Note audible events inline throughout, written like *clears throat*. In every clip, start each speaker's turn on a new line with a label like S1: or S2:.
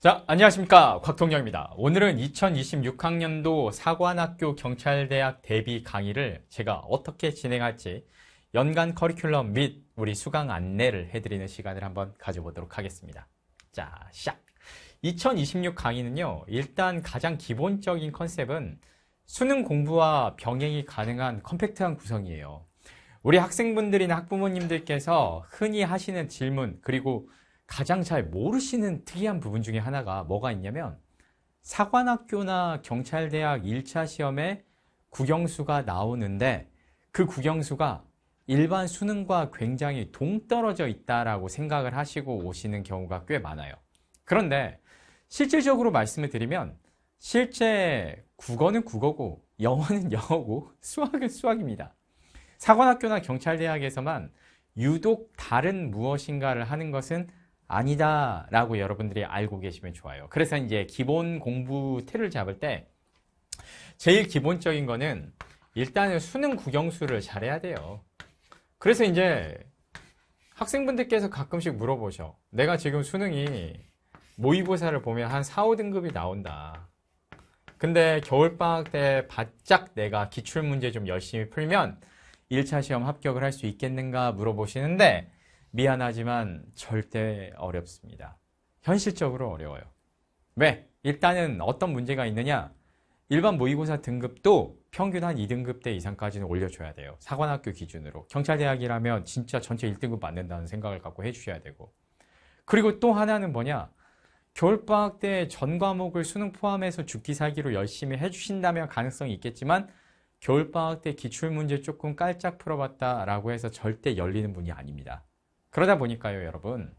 S1: 자, 안녕하십니까. 곽동경입니다 오늘은 2026학년도 사관학교 경찰대학 대비 강의를 제가 어떻게 진행할지 연간 커리큘럼 및 우리 수강 안내를 해드리는 시간을 한번 가져보도록 하겠습니다. 자, 시작! 2026 강의는요, 일단 가장 기본적인 컨셉은 수능 공부와 병행이 가능한 컴팩트한 구성이에요. 우리 학생분들이나 학부모님들께서 흔히 하시는 질문, 그리고 가장 잘 모르시는 특이한 부분 중에 하나가 뭐가 있냐면 사관학교나 경찰대학 1차 시험에 국영수가 나오는데 그 국영수가 일반 수능과 굉장히 동떨어져 있다라고 생각을 하시고 오시는 경우가 꽤 많아요. 그런데 실질적으로 말씀을 드리면 실제 국어는 국어고 영어는 *laughs* 영어고 수학은 수학입니다. 사관학교나 경찰대학에서만 유독 다른 무엇인가를 하는 것은 아니다라고 여러분들이 알고 계시면 좋아요. 그래서 이제 기본 공부 틀을 잡을 때 제일 기본적인 거는 일단은 수능 국영수를 잘해야 돼요. 그래서 이제 학생분들께서 가끔씩 물어보셔. 내가 지금 수능이 모의고사를 보면 한 4, 5등급이 나온다. 근데 겨울방학 때 바짝 내가 기출문제 좀 열심히 풀면 1차 시험 합격을 할 수 있겠는가 물어보시는데 미안하지만 절대 어렵습니다. 현실적으로 어려워요. 왜? 일단은 어떤 문제가 있느냐? 일반 모의고사 등급도 평균 한 2등급대 이상까지는 올려줘야 돼요. 사관학교 기준으로. 경찰대학이라면 진짜 전체 1등급 맞는다는 생각을 갖고 해주셔야 되고. 그리고 또 하나는 뭐냐? 겨울방학 때 전 과목을 수능 포함해서 죽기 살기로 열심히 해주신다면 가능성이 있겠지만 겨울방학 때 기출문제 조금 깔짝 풀어봤다라고 해서 절대 열리는 분이 아닙니다. 그러다 보니까요, 여러분.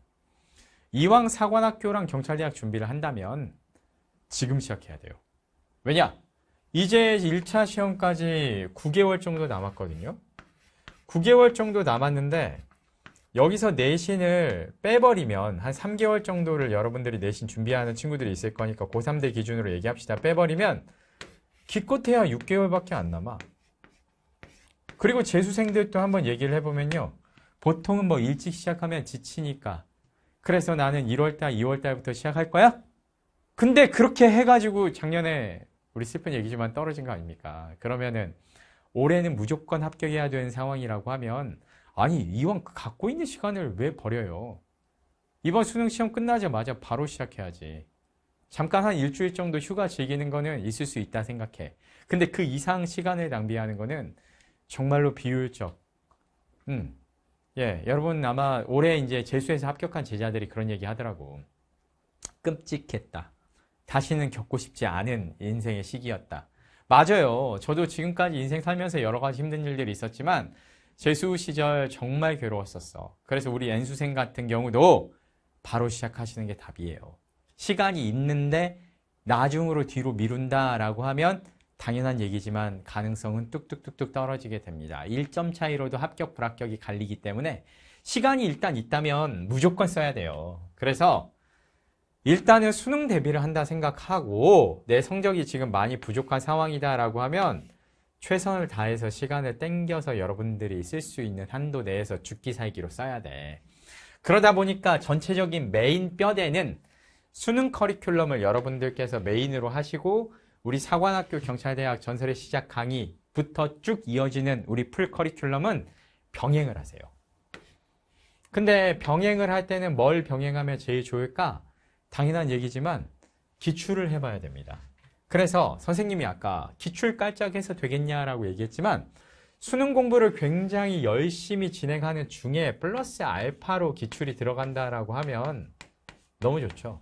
S1: 이왕 사관학교랑 경찰대학 준비를 한다면 지금 시작해야 돼요. 왜냐? 이제 1차 시험까지 9개월 정도 남았거든요. 9개월 정도 남았는데 여기서 내신을 빼버리면 한 3개월 정도를 여러분들이 내신 준비하는 친구들이 있을 거니까 고3대 기준으로 얘기합시다. 빼버리면 기껏해야 6개월밖에 안 남아. 그리고 재수생들도 한번 얘기를 해보면요. 보통은 뭐 일찍 시작하면 지치니까 그래서 나는 1월달, 2월달부터 시작할 거야? 근데 그렇게 해가지고 작년에 우리 슬픈 얘기지만 떨어진 거 아닙니까? 그러면은 올해는 무조건 합격해야 되는 상황이라고 하면 아니 이왕 그 갖고 있는 시간을 왜 버려요? 이번 수능 시험 끝나자마자 바로 시작해야지. 잠깐 한 일주일 정도 휴가 즐기는 거는 있을 수 있다 생각해. 근데 그 이상 시간을 낭비하는 거는 정말로 비효율적. 음, 예, 여러분 아마 올해 이제 재수에서 합격한 제자들이 그런 얘기 하더라고. 끔찍했다. 다시는 겪고 싶지 않은 인생의 시기였다. 맞아요. 저도 지금까지 인생 살면서 여러 가지 힘든 일들이 있었지만 재수 시절 정말 괴로웠었어. 그래서 우리 엔수생 같은 경우도 바로 시작하시는 게 답이에요. 시간이 있는데 나중으로 뒤로 미룬다라고 하면 당연한 얘기지만 가능성은 뚝뚝뚝뚝 떨어지게 됩니다. 1점 차이로도 합격, 불합격이 갈리기 때문에 시간이 일단 있다면 무조건 써야 돼요. 그래서 일단은 수능 대비를 한다 생각하고 내 성적이 지금 많이 부족한 상황이다라고 하면 최선을 다해서 시간을 땡겨서 여러분들이 쓸 수 있는 한도 내에서 죽기 살기로 써야 돼. 그러다 보니까 전체적인 메인 뼈대는 수능 커리큘럼을 여러분들께서 메인으로 하시고 우리 사관학교 경찰대학 전설의 시작 강의부터 쭉 이어지는 우리 풀 커리큘럼은 병행을 하세요. 근데 병행을 할 때는 뭘 병행하면 제일 좋을까? 당연한 얘기지만 기출을 해봐야 됩니다. 그래서 선생님이 아까 기출 깔짝해서 되겠냐라고 얘기했지만 수능 공부를 굉장히 열심히 진행하는 중에 플러스 알파로 기출이 들어간다라고 하면 너무 좋죠.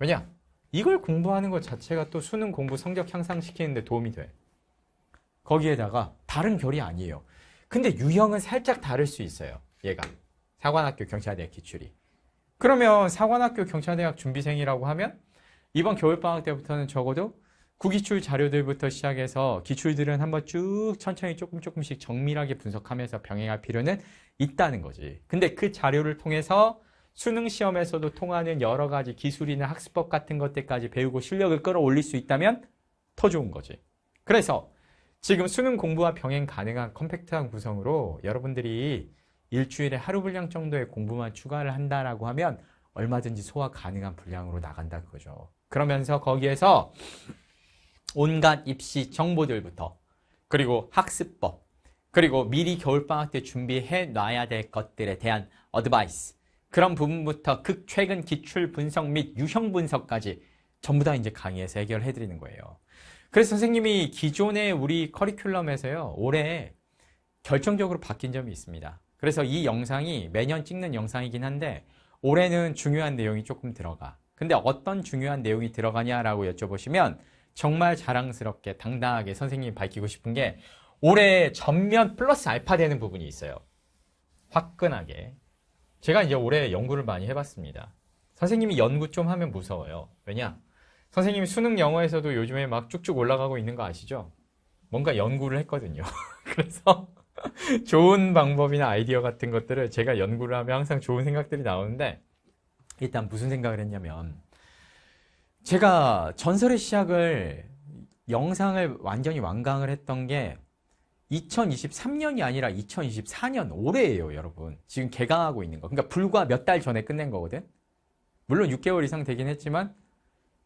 S1: 왜냐? 이걸 공부하는 것 자체가 또 수능 공부 성적 향상시키는데 도움이 돼. 거기에다가 다른 별이 아니에요. 근데 유형은 살짝 다를 수 있어요. 얘가. 사관학교 경찰대학 기출이. 그러면 사관학교 경찰대학 준비생이라고 하면 이번 겨울방학 때부터는 적어도 구기출 자료들부터 시작해서 기출들은 한번 쭉 천천히 조금 조금씩 정밀하게 분석하면서 병행할 필요는 있다는 거지. 근데 그 자료를 통해서 수능 시험에서도 통하는 여러 가지 기술이나 학습법 같은 것들까지 배우고 실력을 끌어올릴 수 있다면 더 좋은 거지. 그래서 지금 수능 공부와 병행 가능한 컴팩트한 구성으로 여러분들이 일주일에 하루 분량 정도의 공부만 추가를 한다라고 하면 얼마든지 소화 가능한 분량으로 나간다 그거죠. 그러면서 거기에서 온갖 입시 정보들부터 그리고 학습법 그리고 미리 겨울방학 때 준비해 놔야 될 것들에 대한 어드바이스 그런 부분부터 극최근 기출 분석 및 유형 분석까지 전부 다 이제 강의에서 해결해 드리는 거예요. 그래서 선생님이 기존의 우리 커리큘럼에서요. 올해 결정적으로 바뀐 점이 있습니다. 그래서 이 영상이 매년 찍는 영상이긴 한데 올해는 중요한 내용이 조금 들어가. 근데 어떤 중요한 내용이 들어가냐라고 여쭤보시면 정말 자랑스럽게 당당하게 선생님이 밝히고 싶은 게 올해 전면 플러스 알파 되는 부분이 있어요. 화끈하게. 제가 이제 올해 연구를 많이 해봤습니다. 선생님이 연구 좀 하면 무서워요. 왜냐? 선생님이 수능 영어에서도 요즘에 막 쭉쭉 올라가고 있는 거 아시죠? 뭔가 연구를 했거든요. *laughs* 그래서 좋은 방법이나 아이디어 같은 것들을 제가 연구를 하면 항상 좋은 생각들이 나오는데 일단 무슨 생각을 했냐면 제가 전설의 시작을 영상을 완전히 완강을 했던 게 2023년이 아니라 2024년 올해예요, 여러분. 지금 개강하고 있는 거. 그러니까 불과 몇 달 전에 끝낸 거거든. 물론 6개월 이상 되긴 했지만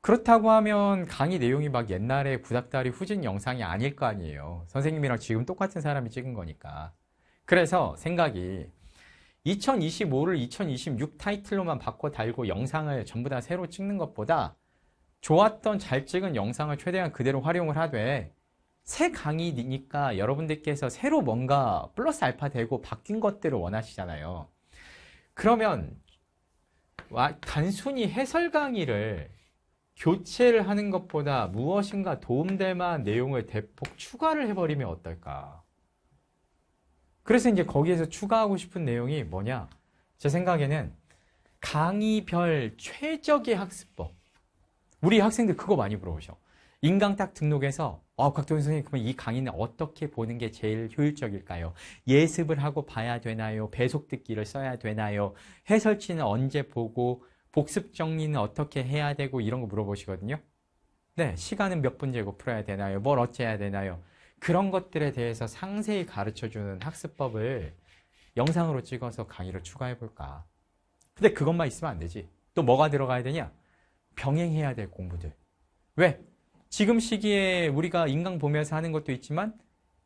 S1: 그렇다고 하면 강의 내용이 막 옛날에 구닥다리 후진 영상이 아닐 거 아니에요. 선생님이랑 지금 똑같은 사람이 찍은 거니까. 그래서 생각이 2025를 2026 타이틀로만 바꿔 달고 영상을 전부 다 새로 찍는 것보다 좋았던 잘 찍은 영상을 최대한 그대로 활용을 하되 새 강의니까 여러분들께서 새로 뭔가 플러스 알파 되고 바뀐 것들을 원하시잖아요. 그러면 단순히 해설 강의를 교체를 하는 것보다 무엇인가 도움될 만한 내용을 대폭 추가를 해버리면 어떨까? 그래서 이제 거기에서 추가하고 싶은 내용이 뭐냐? 제 생각에는 강의별 최적의 학습법. 우리 학생들 그거 많이 물어보셔. 인강 딱 등록해서 어, 아, 곽도훈 선생님 그러면 이 강의는 어떻게 보는 게 제일 효율적일까요? 예습을 하고 봐야 되나요? 배속 듣기를 써야 되나요? 해설치는 언제 보고 복습 정리는 어떻게 해야 되고 이런 거 물어보시거든요. 네, 시간은 몇분 재고 풀어야 되나요? 뭘 어째야 되나요? 그런 것들에 대해서 상세히 가르쳐주는 학습법을 영상으로 찍어서 강의를 추가해볼까. 근데 그것만 있으면 안 되지. 또 뭐가 들어가야 되냐? 병행해야 될 공부들. 왜? 지금 시기에 우리가 인강 보면서 하는 것도 있지만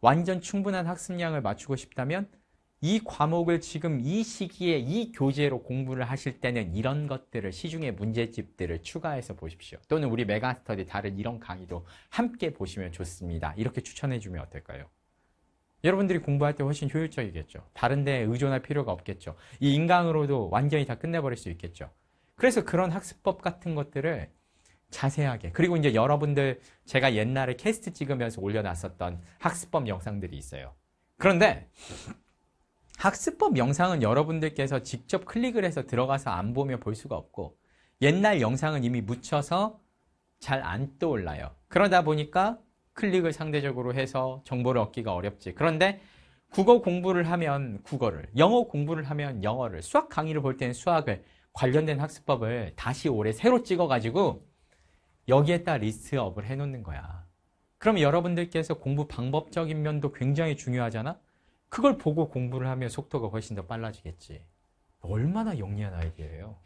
S1: 완전 충분한 학습량을 맞추고 싶다면 이 과목을 지금 이 시기에 이 교재로 공부를 하실 때는 이런 것들을 시중에 문제집들을 추가해서 보십시오. 또는 우리 메가스터디 다른 이런 강의도 함께 보시면 좋습니다. 이렇게 추천해주면 어떨까요? 여러분들이 공부할 때 훨씬 효율적이겠죠. 다른 데 의존할 필요가 없겠죠. 이 인강으로도 완전히 다 끝내버릴 수 있겠죠. 그래서 그런 학습법 같은 것들을 자세하게. 그리고 이제 여러분들 제가 옛날에 캐스트 찍으면서 올려놨었던 학습법 영상들이 있어요. 그런데 학습법 영상은 여러분들께서 직접 클릭을 해서 들어가서 안 보며 볼 수가 없고 옛날 영상은 이미 묻혀서 잘 안 떠올라요. 그러다 보니까 클릭을 상대적으로 해서 정보를 얻기가 어렵지. 그런데 국어 공부를 하면 국어를, 영어 공부를 하면 영어를, 수학 강의를 볼 때는 수학을, 관련된 학습법을 다시 올해 새로 찍어가지고 여기에다 리스트업을 해놓는 거야. 그럼 여러분들께서 공부 방법적인 면도 굉장히 중요하잖아? 그걸 보고 공부를 하면 속도가 훨씬 더 빨라지겠지. 얼마나 영리한 아이디어예요.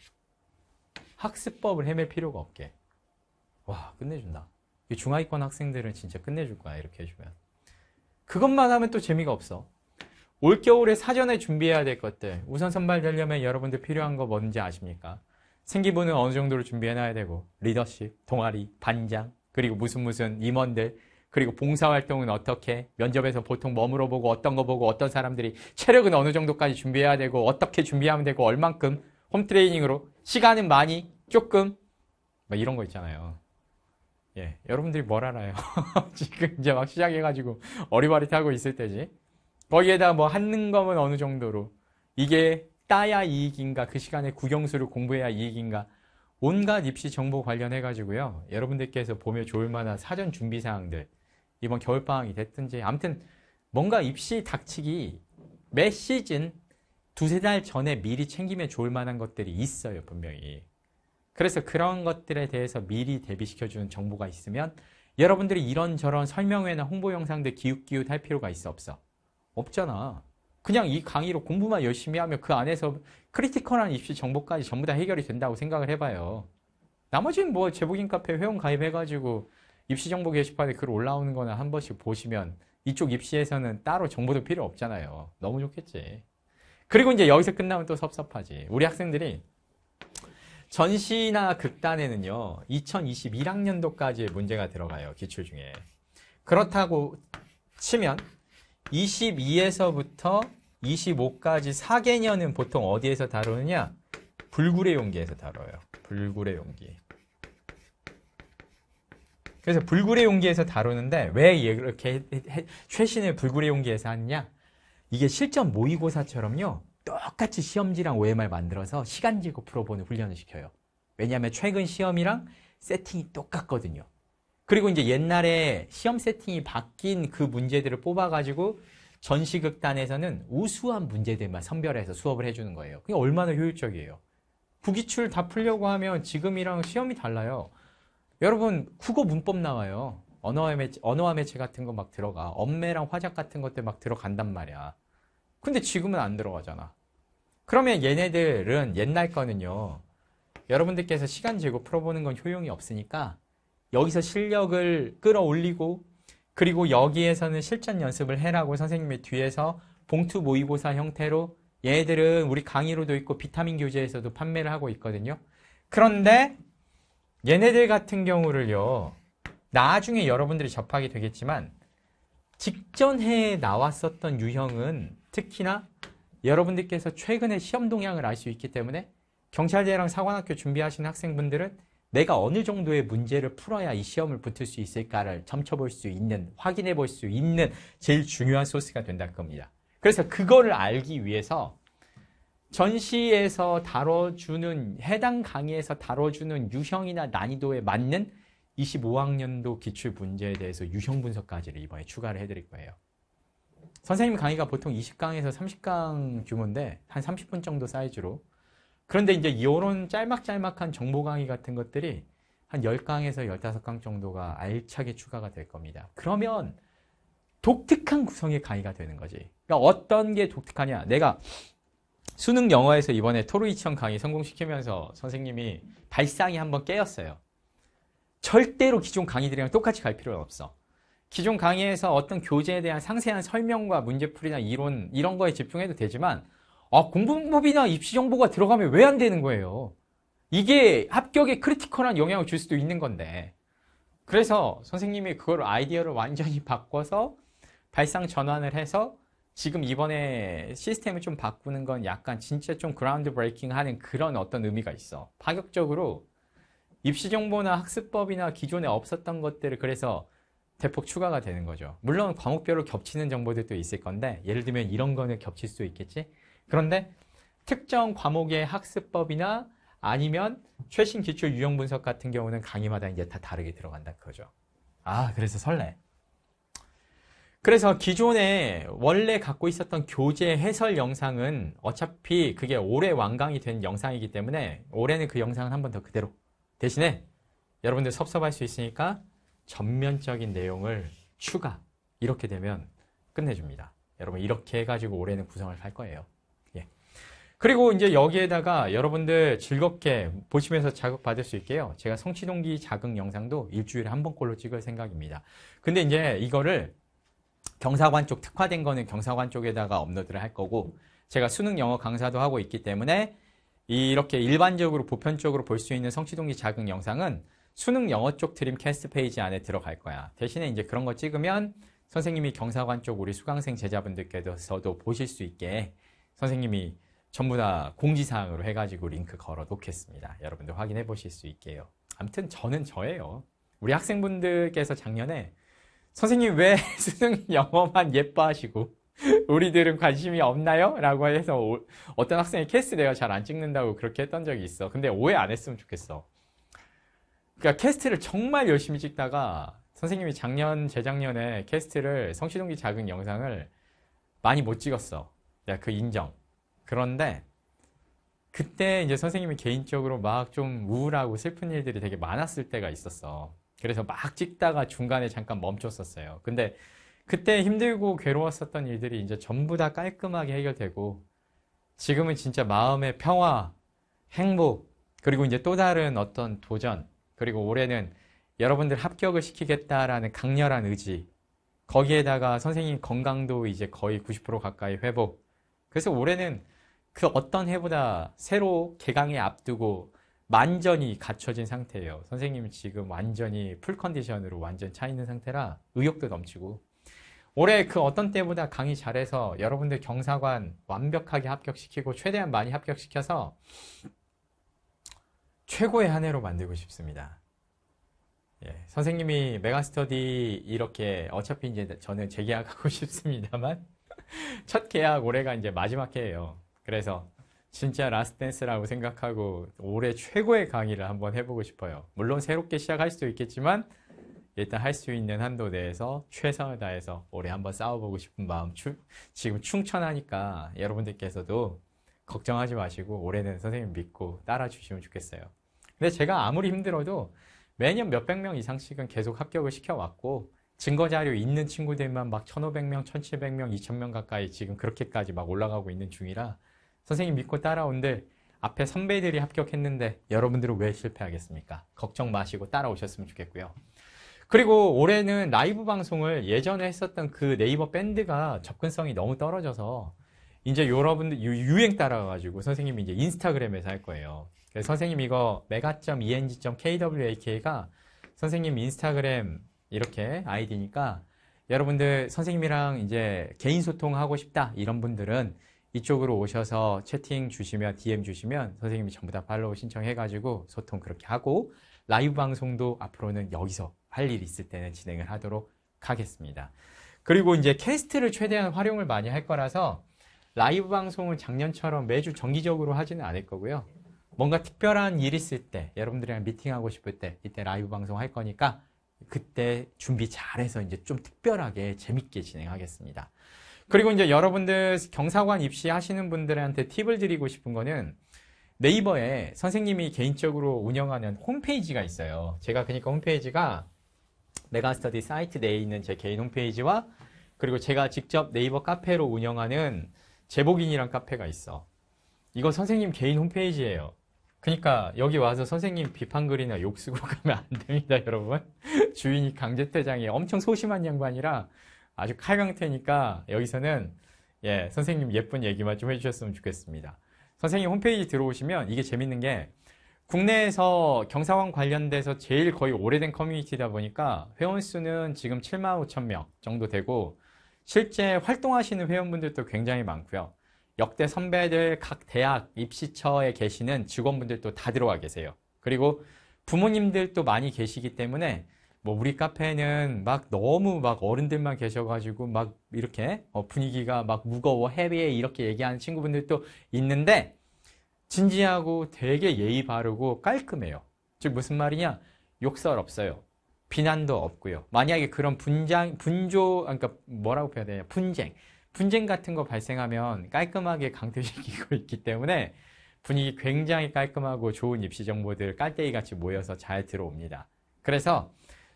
S1: 학습법을 헤맬 필요가 없게. 와, 끝내준다. 중하위권 학생들은 진짜 끝내줄 거야, 이렇게 해주면. 그것만 하면 또 재미가 없어. 올겨울에 사전에 준비해야 될 것들, 우선 선발되려면 여러분들 필요한 거 뭔지 아십니까? 생기부는 어느 정도로 준비해놔야 되고 리더십, 동아리, 반장, 그리고 무슨 무슨 임원들, 그리고 봉사활동은 어떻게 면접에서 보통 머물어 보고 어떤 거 보고 어떤 사람들이 체력은 어느 정도까지 준비해야 되고 어떻게 준비하면 되고 얼만큼 홈트레이닝으로 시간은 많이 조금 막 뭐 이런 거 있잖아요. 예, 여러분들이 뭘 알아요? *laughs* 지금 이제 막 시작해가지고 어리바리타고 있을 때지. 거기에다 뭐 하는 거면 어느 정도로 이게 따야 이익인가 그 시간에 국영수를 공부해야 이익인가 온갖 입시 정보 관련해 가지고요 여러분들께서 보면 좋을 만한 사전 준비 사항들 이번 겨울방학이 됐든지 아무튼 뭔가 입시 닥치기 매 시즌 두세 달 전에 미리 챙기면 좋을 만한 것들이 있어요 분명히 그래서 그런 것들에 대해서 미리 대비시켜주는 정보가 있으면 여러분들이 이런저런 설명회나 홍보 영상들 기웃기웃 할 필요가 있어 없어? 없잖아 그냥 이 강의로 공부만 열심히 하면 그 안에서 크리티컬한 입시 정보까지 전부 다 해결이 된다고 생각을 해봐요. 나머지는 뭐 제복인 카페 회원 가입해가지고 입시 정보 게시판에 글 올라오는 거나 한 번씩 보시면 이쪽 입시에서는 따로 정보도 필요 없잖아요. 너무 좋겠지. 그리고 이제 여기서 끝나면 또 섭섭하지. 우리 학생들이 전시나 극단에는요. 2 0 2 1학년도까지 문제가 들어가요. 기출 중에. 그렇다고 치면 22에서부터 25까지 4개년은 보통 어디에서 다루느냐? 불굴의 용기에서 다뤄요. 불굴의 용기. 그래서 불굴의 용기에서 다루는데 왜 이렇게 최신의 불굴의 용기에서 하느냐? 이게 실전 모의고사처럼요. 똑같이 시험지랑 OMR 만들어서 시간 지고 풀어보는 훈련을 시켜요. 왜냐하면 최근 시험이랑 세팅이 똑같거든요. 그리고 이제 옛날에 시험 세팅이 바뀐 그 문제들을 뽑아가지고 전시극단에서는 우수한 문제들만 선별해서 수업을 해주는 거예요. 그게 얼마나 효율적이에요. 구기출다 풀려고 하면 지금이랑 시험이 달라요. 여러분 국어 문법 나와요. 언어와 매체, 언어와 매체 같은 거 막 들어가. 엄매랑 화작 같은 것들 막 들어간단 말이야. 근데 지금은 안 들어가잖아. 그러면 얘네들은 옛날 거는요. 여러분들께서 시간 재고 풀어보는 건 효용이 없으니까 여기서 실력을 끌어올리고 그리고 여기에서는 실전 연습을 해라고 선생님의 뒤에서 봉투 모의고사 형태로 얘들은 우리 강의로도 있고 비타민 교재에서도 판매를 하고 있거든요. 그런데 얘네들 같은 경우를요. 나중에 여러분들이 접하게 되겠지만 직전해에 나왔었던 유형은 특히나 여러분들께서 최근에 시험 동향을 알 수 있기 때문에 경찰대랑 사관학교 준비하시는 학생분들은 내가 어느 정도의 문제를 풀어야 이 시험을 붙을 수 있을까를 점쳐볼 수 있는, 확인해 볼 수 있는 제일 중요한 소스가 된다는 겁니다. 그래서 그거를 알기 위해서 전시에서 다뤄주는, 해당 강의에서 다뤄주는 유형이나 난이도에 맞는 25학년도 기출 문제에 대해서 유형 분석까지를 이번에 추가를 해드릴 거예요. 선생님 강의가 보통 20강에서 30강 규모인데 한 30분 정도 사이즈로 그런데 이제 이런 짤막짤막한 정보 강의 같은 것들이 한 10강에서 15강 정도가 알차게 추가가 될 겁니다. 그러면 독특한 구성의 강의가 되는 거지. 그러니까 어떤 게 독특하냐. 내가 수능 영어에서 이번에 토르이치 강의 성공시키면서 선생님이 발상이 한번 깨었어요. 절대로 기존 강의들이랑 똑같이 갈 필요는 없어. 기존 강의에서 어떤 교재에 대한 상세한 설명과 문제풀이나 이론 이런 거에 집중해도 되지만 아, 공부법이나 입시 정보가 들어가면 왜 안 되는 거예요? 이게 합격에 크리티컬한 영향을 줄 수도 있는 건데. 그래서 선생님이 그걸 아이디어를 완전히 *laughs* 바꿔서 발상 전환을 해서 지금 이번에 시스템을 좀 바꾸는 건 약간 진짜 좀 그라운드 브레이킹 하는 그런 어떤 의미가 있어. 파격적으로 입시 정보나 학습법이나 기존에 없었던 것들을 그래서 대폭 추가가 되는 거죠. 물론 과목별로 겹치는 정보들도 있을 건데 예를 들면 이런 거는 겹칠 수 있겠지? 그런데 특정 과목의 학습법이나 아니면 최신 기출 유형 분석 같은 경우는 강의마다 이제 다 다르게 들어간다 그거죠. 아, 그래서 설레. 그래서 기존에 원래 갖고 있었던 교재 해설 영상은 어차피 그게 올해 완강이 된 영상이기 때문에 올해는 그영상을한 번 더 그대로 대신에 여러분들 섭섭할 수 있으니까 전면적인 내용을 추가 이렇게 되면 끝내줍니다. 여러분 이렇게 해가지고 올해는 구성을 할 거예요. 그리고 이제 여기에다가 여러분들 즐겁게 보시면서 자극받을 수 있게요. 제가 성취동기 자극 영상도 일주일에 한 번꼴로 찍을 생각입니다. 근데 이제 이거를 경사관 쪽 특화된 거는 경사관 쪽에다가 업로드를 할 거고 제가 수능 영어 강사도 하고 있기 때문에 이렇게 일반적으로 보편적으로 볼 수 있는 성취동기 자극 영상은 수능 영어 쪽 드림캐스트 페이지 안에 들어갈 거야. 대신에 이제 그런 거 찍으면 선생님이 경사관 쪽 우리 수강생 제자분들께서도 보실 수 있게 선생님이 전부 다 공지사항으로 해가지고 링크 걸어 놓겠습니다. 여러분들 확인해 보실 수 있게요. 아무튼 저는 저예요. 우리 학생분들께서 작년에 선생님 왜 *laughs* 수능 영어만 예뻐하시고 우리들은 관심이 없나요? 라고 해서 오, 어떤 학생이 캐스트 내가 잘 안 찍는다고 그렇게 했던 적이 있어. 근데 오해 안 했으면 좋겠어. 그러니까 캐스트를 정말 열심히 찍다가 선생님이 작년, 재작년에 캐스트를 성시동기 자극 영상을 많이 못 찍었어. 내가 그 인정. 그런데 그때 이제 선생님이 개인적으로 막 좀 우울하고 슬픈 일들이 되게 많았을 때가 있었어. 그래서 막 찍다가 중간에 잠깐 멈췄었어요. 근데 그때 힘들고 괴로웠었던 일들이 이제 전부 다 깔끔하게 해결되고 지금은 진짜 마음의 평화, 행복, 그리고 이제 또 다른 어떤 도전, 그리고 올해는 여러분들 합격을 시키겠다라는 강렬한 의지, 거기에다가 선생님 건강도 이제 거의 90% 가까이 회복. 그래서 올해는 그 어떤 해보다 새로 개강에 앞두고 완전히 갖춰진 상태예요. 선생님 지금 완전히 풀 컨디션으로 완전 차 있는 상태라 의욕도 넘치고 올해 그 어떤 때보다 강의 잘해서 여러분들 경사관 완벽하게 합격시키고 최대한 많이 합격시켜서 최고의 한 해로 만들고 싶습니다. 예, 선생님이 메가스터디 이렇게 어차피 이제 저는 재계약하고 *laughs* 싶습니다만 첫 계약 올해가 이제 마지막 해예요. 그래서 진짜 라스트댄스라고 생각하고 올해 최고의 강의를 한번 해보고 싶어요. 물론 새롭게 시작할 수도 있겠지만 일단 할 수 있는 한도 내에서 최선을 다해서 올해 한번 싸워보고 싶은 마음 추, 지금 충천하니까 여러분들께서도 걱정하지 마시고 올해는 선생님 믿고 따라주시면 좋겠어요. 근데 제가 아무리 힘들어도 매년 몇백 명 이상씩은 계속 합격을 시켜왔고 증거자료 있는 친구들만 막 1,500명, 1,700명, 2,000명 가까이 지금 그렇게까지 막 올라가고 있는 중이라 선생님 믿고 따라온들 앞에 선배들이 합격했는데 여러분들은 왜 실패하겠습니까? 걱정 마시고 따라오셨으면 좋겠고요. 그리고 올해는 라이브 방송을 예전에 했었던 그 네이버 밴드가 접근성이 너무 떨어져서 이제 여러분들 유행 따라가지고 선생님이 이제 인스타그램에서 할 거예요. 그래서 선생님 이거 mega.eng.kwak가 선생님 인스타그램 이렇게 아이디니까 여러분들 선생님이랑 이제 개인 소통하고 싶다 이런 분들은 이쪽으로 오셔서 채팅 주시면 DM 주시면 선생님이 전부 다 팔로우 신청해가지고 소통 그렇게 하고 라이브 방송도 앞으로는 여기서 할 일 있을 때는 진행을 하도록 하겠습니다. 그리고 이제 캐스트를 최대한 활용을 많이 할 거라서 라이브 방송을 작년처럼 매주 정기적으로 하지는 않을 거고요. 뭔가 특별한 일 있을 때, 여러분들이랑 미팅하고 싶을 때, 이때 라이브 방송 할 거니까 그때 준비 잘해서 이제 좀 특별하게 재밌게 진행하겠습니다. 그리고 이제 여러분들 경사관 입시하시는 분들한테 팁을 드리고 싶은 거는 네이버에 선생님이 개인적으로 운영하는 홈페이지가 있어요. 제가 그러니까 홈페이지가 메가스터디 사이트 내에 있는 제 개인 홈페이지와 그리고 제가 직접 네이버 카페로 운영하는 제복인이란 카페가 있어. 이거 선생님 개인 홈페이지예요. 그러니까 여기 와서 선생님 비판글이나 욕 쓰고 가면 안 됩니다, 여러분. *laughs* 주인이 강제퇴장이 엄청 소심한 양반이라 아주 칼강태니까 여기서는 예, 선생님 예쁜 얘기만 좀 해주셨으면 좋겠습니다. 선생님 홈페이지 들어오시면 이게 재밌는 게 국내에서 경사원 관련돼서 제일 거의 오래된 커뮤니티다 보니까 회원 수는 지금 7만 5천 명 정도 되고 실제 활동하시는 회원분들도 굉장히 많고요. 역대 선배들 각 대학 입시처에 계시는 직원분들도 다 들어와 계세요. 그리고 부모님들도 많이 계시기 때문에 뭐 우리 카페는 막 너무 막 어른들만 계셔가지고 막 이렇게 어 분위기가 막 무거워 해외에 이렇게 얘기하는 친구분들도 있는데 진지하고 되게 예의 바르고 깔끔해요. 즉 무슨 말이냐? 욕설 없어요. 비난도 없고요. 만약에 그런 분장, 분조, 아, 그러니까 뭐라고 해야 되냐? 분쟁. 분쟁 같은 거 발생하면 깔끔하게 강퇴시키고 *laughs* 있기 때문에 분위기 굉장히 깔끔하고 좋은 입시 정보들 깔때기 같이 모여서 잘 들어옵니다. 그래서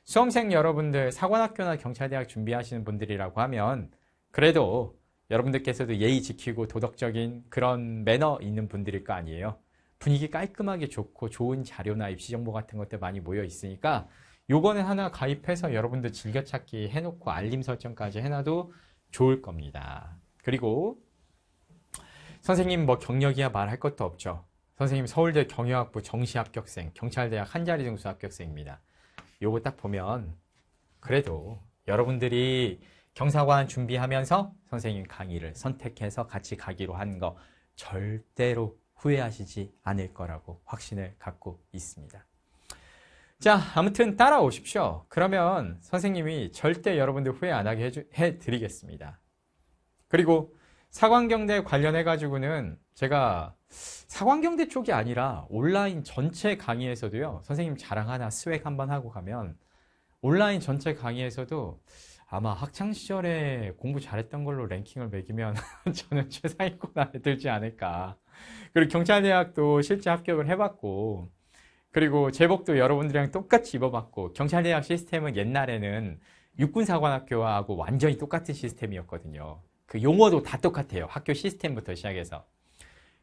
S1: 수험생 여러분들 사관학교나 경찰대학 준비하시는 분들이라고 하면 그래도 여러분들께서도 예의 지키고 도덕적인 그런 매너 있는 분들일 거 아니에요. 분위기 깔끔하게 좋고 좋은 자료나 입시 정보 같은 것들 많이 모여 있으니까 요거는 하나 가입해서 여러분들 즐겨찾기 해놓고 알림 설정까지 해놔도 좋을 겁니다. 그리고 선생님 뭐 경력이야 말할 것도 없죠. 선생님 서울대 경영학부 정시 합격생, 경찰대학 한자리 중수 합격생입니다. 요거 딱 보면 그래도 여러분들이 경사관 준비하면서 선생님 강의를 선택해서 같이 가기로 한 거 절대로 후회하시지 않을 거라고 확신을 갖고 있습니다. 자, 아무튼 따라오십시오. 그러면 선생님이 절대 여러분들 후회 안 하게 해드리겠습니다 그리고 사관경대 관련해가지고는 제가 사관경대 쪽이 아니라 온라인 전체 강의에서도요. 선생님 자랑 하나 스웩 한번 하고 가면 온라인 전체 강의에서도 아마 학창 시절에 공부 잘했던 걸로 랭킹을 매기면 *laughs* 저는 최상위권 안에 들지 않을까. 그리고 경찰대학도 실제 합격을 해봤고, 그리고 제복도 여러분들이랑 똑같이 입어봤고, 경찰대학 시스템은 옛날에는 육군사관학교하고 완전히 똑같은 시스템이었거든요. 그 용어도 다 똑같아요. 학교 시스템부터 시작해서.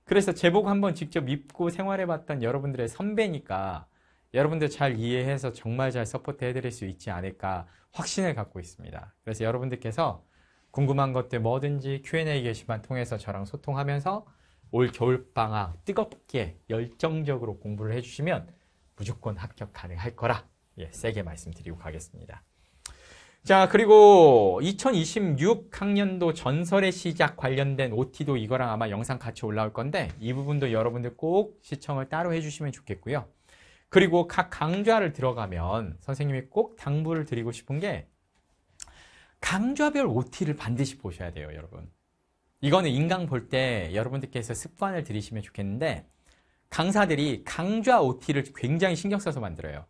S1: 그래서 제복 한번 직접 입고 생활해봤던 여러분들의 선배니까 여러분들 잘 이해해서 정말 잘 서포트 해드릴 수 있지 않을까 확신을 갖고 있습니다. 그래서 여러분들께서 궁금한 것들 뭐든지 Q&A 게시판 통해서 저랑 소통하면서 올 겨울방학 뜨겁게 열정적으로 공부를 해주시면 무조건 합격 가능할 거라 예, 세게 말씀드리고 가겠습니다. 자, 그리고 2026학년도 전설의 시작 관련된 OT도 이거랑 아마 영상 같이 올라올 건데 이 부분도 여러분들 꼭 시청을 따로 해주시면 좋겠고요. 그리고 각 강좌를 들어가면 선생님이 꼭 당부를 드리고 싶은 게 강좌별 OT를 반드시 보셔야 돼요, 여러분. 이거는 인강 볼 때 여러분들께서 습관을 들이시면 좋겠는데 강사들이 강좌 OT를 굉장히 신경 써서 만들어요.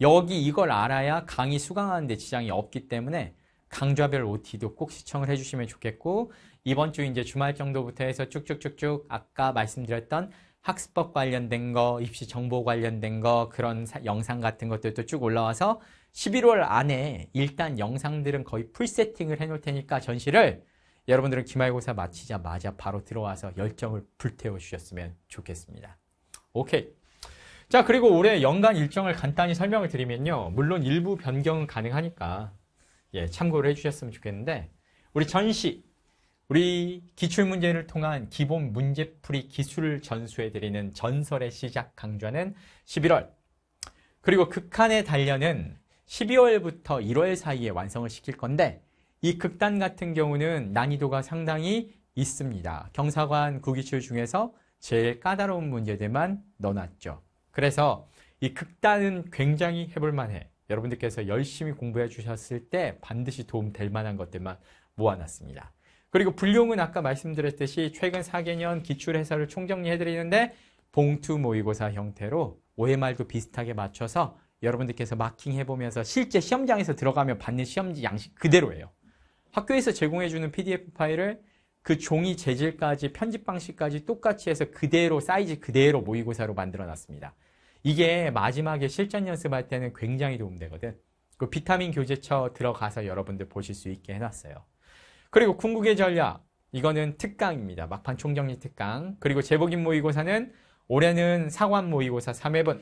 S1: 여기 이걸 알아야 강의 수강하는 데 지장이 없기 때문에 강좌별 OT도 꼭 시청을 해주시면 좋겠고 이번 주 이제 주말 정도부터 해서 쭉쭉쭉쭉 아까 말씀드렸던 학습법 관련된 거, 입시 정보 관련된 거 그런 사, 영상 같은 것들도 쭉 올라와서 11월 안에 일단 영상들은 거의 풀 세팅을 해놓을 테니까 전시를 여러분들은 기말고사 마치자마자 바로 들어와서 열정을 불태워 주셨으면 좋겠습니다. 오케이. 자, 그리고 올해 연간 일정을 간단히 설명을 드리면요. 물론 일부 변경은 가능하니까 예, 참고를 해주셨으면 좋겠는데 우리 전시, 우리 기출문제를 통한 기본 문제풀이 기술을 전수해드리는 전설의 시작 강좌는 11월 그리고 극한의 단련은 12월부터 1월 사이에 완성을 시킬 건데 이 극단 같은 경우는 난이도가 상당히 있습니다. 경사관 구기출 중에서 제일 까다로운 문제들만 넣어놨죠. 그래서 이 극단은 굉장히 해볼만해. 여러분들께서 열심히 공부해 주셨을 때 반드시 도움 될 만한 것들만 모아놨습니다. 그리고 불용은 아까 말씀드렸듯이 최근 4개년 기출해설을 총정리해드리는데 봉투 모의고사 형태로 OMR도 비슷하게 맞춰서 여러분들께서 마킹해보면서 실제 시험장에서 들어가면 받는 시험지 양식 그대로예요. 학교에서 제공해주는 PDF 파일을 그 종이 재질까지 편집 방식까지 똑같이 해서 그대로 사이즈 그대로 모의고사로 만들어 놨습니다. 이게 마지막에 실전 연습할 때는 굉장히 도움되거든. 그 비타민 교재처 들어가서 여러분들 보실 수 있게 해놨어요. 그리고 궁극의 전략 이거는 특강입니다. 막판 총정리 특강 그리고 제복인 모의고사는 올해는 사관 모의고사 3회분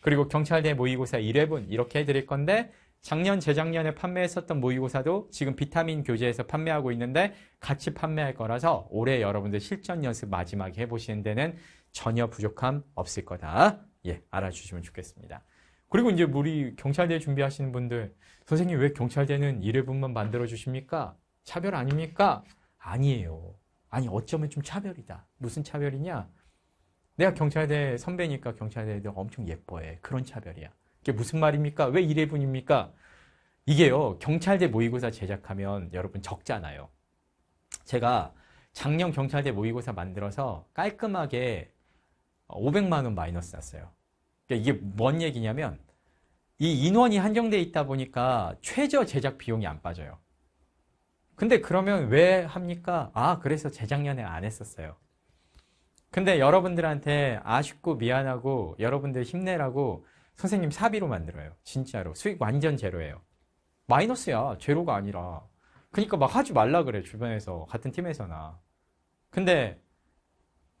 S1: 그리고 경찰대 모의고사 1회분 이렇게 해드릴 건데 작년, 재작년에 판매했었던 모의고사도 지금 비타민 교재에서 판매하고 있는데 같이 판매할 거라서 올해 여러분들 실전 연습 마지막에 해보시는 데는 전혀 부족함 없을 거다. 예, 알아주시면 좋겠습니다. 그리고 이제 우리 경찰대 준비하시는 분들, 선생님 왜 경찰대는 1회분만 만들어주십니까? 차별 아닙니까? 아니에요. 아니, 어쩌면 좀 차별이다. 무슨 차별이냐? 내가 경찰대 선배니까 경찰대들 엄청 예뻐해. 그런 차별이야. 이게 무슨 말입니까? 왜 1회분입니까? 이게요, 경찰대 모의고사 제작하면 여러분 적잖아요. 제가 작년 경찰대 모의고사 만들어서 깔끔하게 500만원 마이너스 났어요. 그러니까 이게 뭔 얘기냐면, 이 인원이 한정돼 있다 보니까 최저 제작 비용이 안 빠져요. 근데 그러면 왜 합니까? 아, 그래서 재작년에 안 했었어요. 근데 여러분들한테 아쉽고 미안하고 여러분들 힘내라고 선생님 사비로 만들어요. 진짜로. 수익 완전 제로예요. 마이너스야. 제로가 아니라. 그러니까 막 하지 말라 그래. 주변에서. 같은 팀에서나. 근데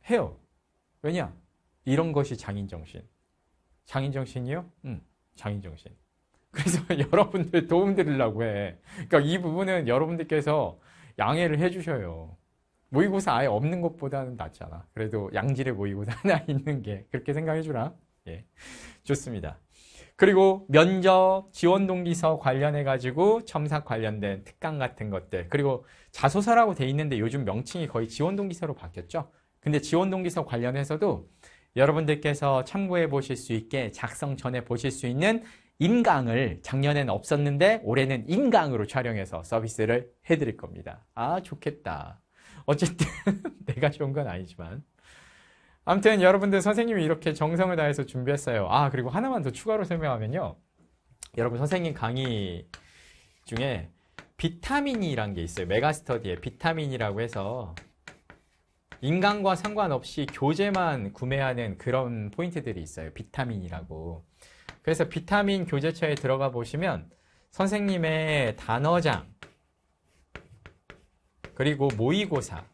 S1: 해요. 왜냐? 이런 것이 장인정신. 장인정신이요? 응. 장인정신. 그래서 *laughs* 여러분들 도움드리려고 해. 그러니까 이 부분은 여러분들께서 양해를 해주셔요. 모의고사 아예 없는 것보다는 낫잖아. 그래도 양질의 모의고사 하나 *laughs* 있는 게 그렇게 생각해주라. 예, 좋습니다. 그리고 면접, 지원 동기서 관련해 가지고 첨삭 관련된 특강 같은 것들 그리고 자소서라고 돼 있는데 요즘 명칭이 거의 지원 동기서로 바뀌었죠. 근데 지원 동기서 관련해서도 여러분들께서 참고해 보실 수 있게 작성 전에 보실 수 있는 인강을 작년엔 없었는데 올해는 인강으로 촬영해서 서비스를 해드릴 겁니다. 아 좋겠다. 어쨌든 *laughs* 내가 좋은 건 아니지만 아무튼 여러분들 선생님이 이렇게 정성을 다해서 준비했어요. 아 그리고 하나만 더 추가로 설명하면요. 여러분 선생님 강의 중에 비타민이란 게 있어요. 메가스터디에 비타민이라고 해서 인간과 상관없이 교재만 구매하는 그런 포인트들이 있어요. 비타민이라고. 그래서 비타민 교재처에 들어가 보시면 선생님의 단어장 그리고 모의고사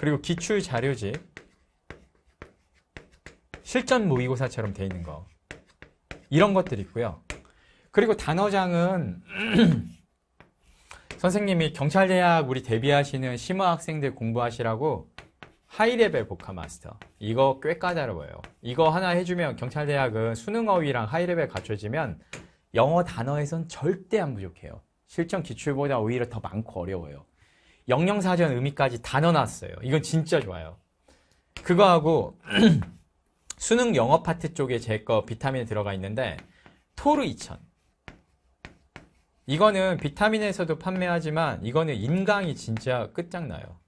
S1: 그리고 기출 자료집 실전 모의고사처럼 돼 있는 거 이런 것들이 있고요. 그리고 단어장은 *clears throat* 선생님이 경찰대학 우리 데뷔하시는 심화 학생들 공부하시라고 하이레벨 보카 마스터 이거 꽤 까다로워요. 이거 하나 해주면 경찰대학은 수능어휘랑 하이레벨 갖춰지면 영어 단어에선 절대 안 부족해요. 실전 기출보다 오히려 더 많고 어려워요. 영영사전 의미까지 다 넣어놨어요. 이건 진짜 좋아요. 그거하고 *clears throat* 수능 영어 파트 쪽에 제 거 비타민에 들어가 있는데 토르 2000 이거는 비타민에서도 판매하지만 이거는 인강이 진짜 끝장나요.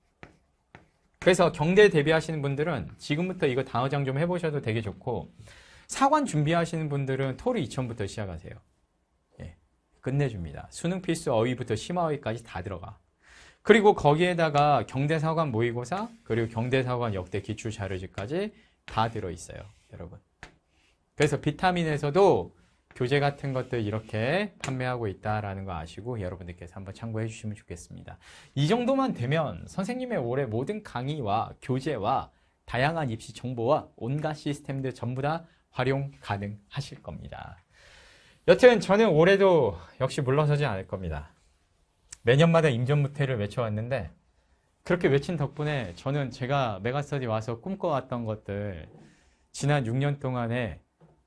S1: 그래서 경대 데뷔하시는 분들은 지금부터 이거 단어장 좀 해보셔도 되게 좋고 사관 준비하시는 분들은 토르 2000부터 시작하세요. 예, 끝내줍니다. 수능 필수 어휘부터 심화어휘까지 다 들어가. 그리고 거기에다가 경대사관 모의고사 그리고 경대사관 역대 기출 자료지까지다 들어있어요 여러분 그래서 비타민에서도 교재 같은 것들 이렇게 판매하고 있다라는 거 아시고 여러분들께서 한번 참고해 주시면 좋겠습니다. 이 정도만 되면 선생님의 올해 모든 강의와 교재와 다양한 입시 정보와 온갖 시스템들 전부 다 활용 가능하실 겁니다. 여튼 저는 올해도 역시 물러서지 않을 겁니다. 매년마다 임전무태를 외쳐왔는데 그렇게 외친 덕분에 저는 제가 메가스터디 와서 꿈꿔왔던 것들 지난 6년 동안에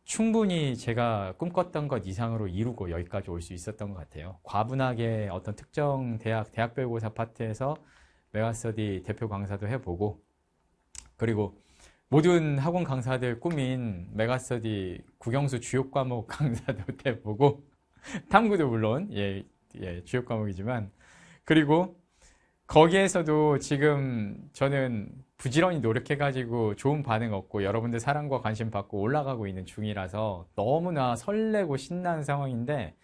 S1: 충분히 제가 꿈꿨던 것 이상으로 이루고 여기까지 올 수 있었던 것 같아요. 과분하게 어떤 특정 대학, 대학별 고사 파트에서 메가스터디 대표 강사도 해보고 그리고 모든 학원 강사들 꿈인 메가스터디 국영수 주요 과목 *laughs* 강사도 해보고 탐구도 물론 예, 예, 주요 과목이지만 그리고 거기에서도 지금 저는 부지런히 노력해가지고 좋은 반응 얻고 여러분들 사랑과 관심 받고 올라가고 있는 중이라서 너무나 설레고 신나는 상황인데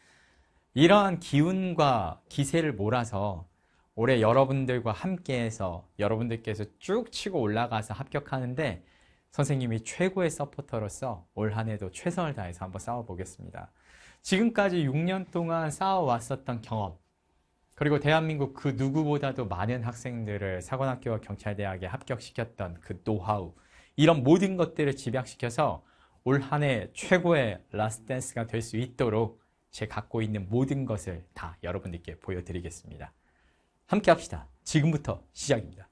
S1: 이러한 기운과 기세를 몰아서 올해 여러분들과 함께해서 여러분들께서 쭉 치고 올라가서 합격하는데 선생님이 최고의 서포터로서 올 한해도 최선을 다해서 한번 싸워보겠습니다. 지금까지 6년 동안 쌓아왔었던 경험, 그리고 대한민국 그 누구보다도 많은 학생들을 사관학교와 경찰대학에 합격시켰던 그 노하우, 이런 모든 것들을 집약시켜서 올 한 해 최고의 라스트댄스가 될 수 있도록 제 갖고 있는 모든 것을 다 여러분들께 보여드리겠습니다. 함께 합시다. 지금부터 시작입니다.